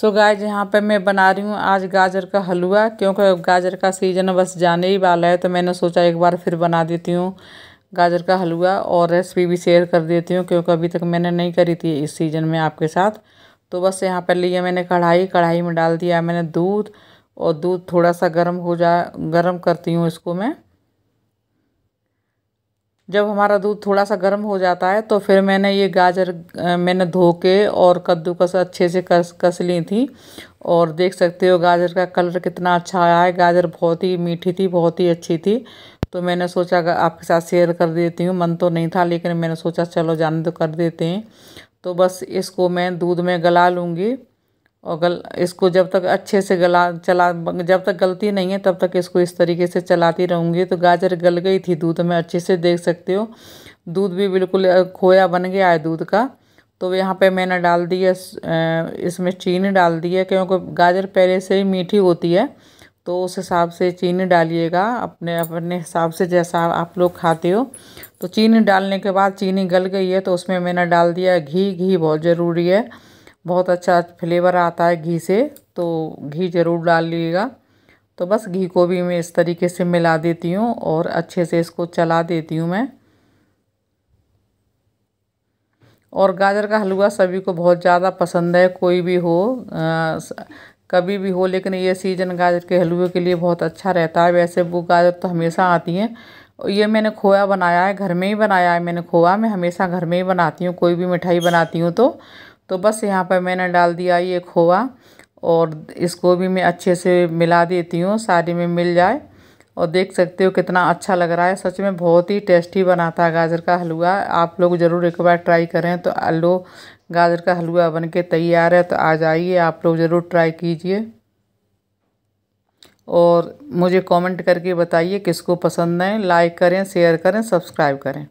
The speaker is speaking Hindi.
सो so गाइज यहाँ पे मैं बना रही हूँ आज गाजर का हलवा क्योंकि गाजर का सीज़न बस जाने ही वाला है तो मैंने सोचा एक बार फिर बना देती हूँ गाजर का हलवा और रेसिपी भी शेयर कर देती हूँ क्योंकि अभी तक मैंने नहीं करी थी इस सीज़न में आपके साथ तो बस यहाँ पर लिया मैंने कढ़ाई कढ़ाई में डाल दिया मैंने दूध और दूध थोड़ा सा गर्म हो जा गर्म करती हूँ इसको मैं जब हमारा दूध थोड़ा सा गर्म हो जाता है तो फिर मैंने ये गाजर मैंने धो के और कद्दूकस अच्छे से कस कस ली थी और देख सकते हो गाजर का कलर कितना अच्छा आया है गाजर बहुत ही मीठी थी बहुत ही अच्छी थी तो मैंने सोचा आपके साथ शेयर कर देती हूँ मन तो नहीं था लेकिन मैंने सोचा चलो जान तो कर देते हैं तो बस इसको मैं दूध में गला लूँगी और गल इसको जब तक अच्छे से गला चला जब तक गलती नहीं है तब तक इसको इस तरीके से चलाती रहूँगी तो गाजर गल गई थी दूध में अच्छे से देख सकते हो दूध भी बिल्कुल खोया बन गया है दूध का तो यहाँ पे मैंने डाल दिया इसमें चीनी डाल दी है क्योंकि गाजर पहले से ही मीठी होती है तो उस हिसाब से चीनी डालिएगा अपने अपने हिसाब से जैसा आप लोग खाते हो तो चीनी डालने के बाद चीनी गल गई है तो उसमें मैंने डाल दिया घी घी बहुत ज़रूरी है बहुत अच्छा फ्लेवर आता है घी से तो घी ज़रूर डाल लीजिएगा तो बस घी को भी मैं इस तरीके से मिला देती हूँ और अच्छे से इसको चला देती हूँ मैं और गाजर का हलवा सभी को बहुत ज़्यादा पसंद है कोई भी हो आ, कभी भी हो लेकिन ये सीज़न गाजर के हलवे के लिए बहुत अच्छा रहता है वैसे वो गाजर तो हमेशा आती हैं ये मैंने खोया बनाया है घर में ही बनाया है मैंने खोया मैं हमेशा घर में ही बनाती हूँ कोई भी मिठाई बनाती हूँ तो तो बस यहाँ पर मैंने डाल दिया ये खोआ और इसको भी मैं अच्छे से मिला देती हूँ साड़ी में मिल जाए और देख सकते हो कितना अच्छा लग रहा है सच में बहुत ही टेस्टी बना था गाजर का हलवा आप लोग ज़रूर एक बार ट्राई करें तो आलू गाजर का हलवा बन के तैयार है तो आ जाइए आप लोग ज़रूर ट्राई कीजिए और मुझे कमेंट करके बताइए किसको पसंद है लाइक करें शेयर करें सब्सक्राइब करें